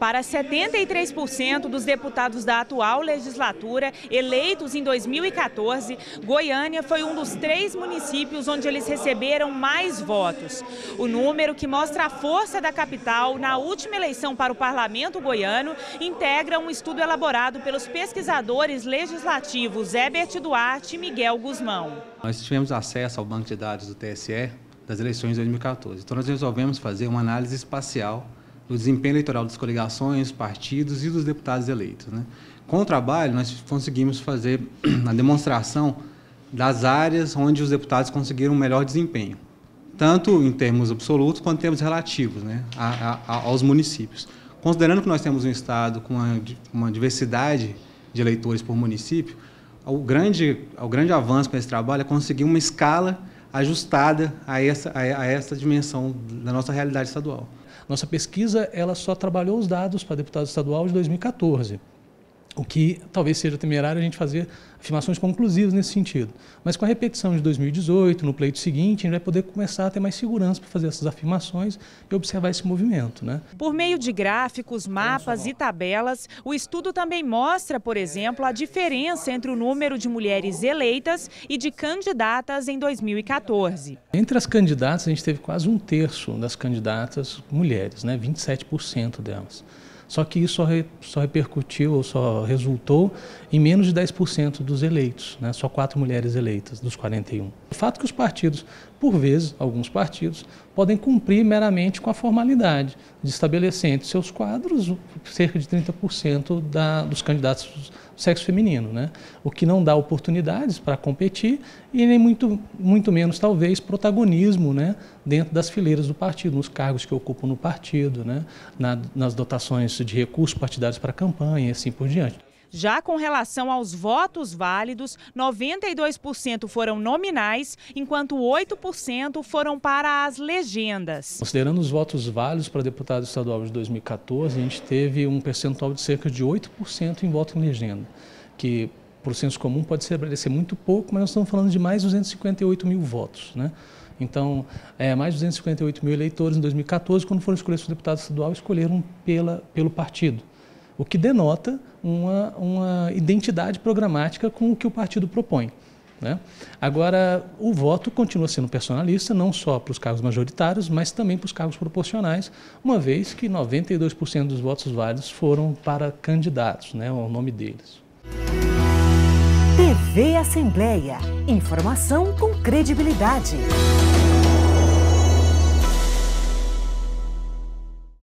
para 73% dos deputados da atual legislatura eleitos em 2014, Goiânia foi um dos três municípios onde eles receberam mais votos. O número que mostra a força da capital na última eleição para o parlamento goiano integra um estudo elaborado pelos pesquisadores legislativos Ebert Duarte e Miguel Guzmão. Nós tivemos acesso ao banco de dados do TSE das eleições de 2014. Então nós resolvemos fazer uma análise espacial o desempenho eleitoral das coligações, partidos e dos deputados eleitos. Né? Com o trabalho, nós conseguimos fazer a demonstração das áreas onde os deputados conseguiram um melhor desempenho, tanto em termos absolutos quanto em termos relativos né, a, a, aos municípios. Considerando que nós temos um Estado com uma, uma diversidade de eleitores por município, o grande, o grande avanço com esse trabalho é conseguir uma escala ajustada a essa, a, a essa dimensão da nossa realidade estadual. Nossa pesquisa ela só trabalhou os dados para deputado estadual de 2014. O que talvez seja temerário a gente fazer afirmações conclusivas nesse sentido. Mas com a repetição de 2018, no pleito seguinte, a gente vai poder começar a ter mais segurança para fazer essas afirmações e observar esse movimento. Né? Por meio de gráficos, mapas e tabelas, o estudo também mostra, por exemplo, a diferença entre o número de mulheres eleitas e de candidatas em 2014. Entre as candidatas, a gente teve quase um terço das candidatas mulheres, né? 27% delas. Só que isso só, re, só repercutiu ou só resultou em menos de 10% dos eleitos, né? só quatro mulheres eleitas dos 41. O fato que os partidos por vezes, alguns partidos podem cumprir meramente com a formalidade de estabelecer entre seus quadros cerca de 30% da, dos candidatos do sexo feminino, né? o que não dá oportunidades para competir e nem muito, muito menos, talvez, protagonismo né? dentro das fileiras do partido, nos cargos que ocupam no partido, né? Na, nas dotações de recursos partidários para a campanha e assim por diante. Já com relação aos votos válidos, 92% foram nominais, enquanto 8% foram para as legendas. Considerando os votos válidos para deputado estadual de 2014, a gente teve um percentual de cerca de 8% em voto em legenda, que por senso comum pode ser muito pouco, mas nós estamos falando de mais 258 mil votos, né? Então, é, mais 258 mil eleitores em 2014, quando foram escolhidos seu deputado estadual, escolheram pela, pelo partido o que denota uma, uma identidade programática com o que o partido propõe. Né? Agora, o voto continua sendo personalista, não só para os cargos majoritários, mas também para os cargos proporcionais, uma vez que 92% dos votos válidos foram para candidatos, né, o nome deles. TV Assembleia. Informação com credibilidade.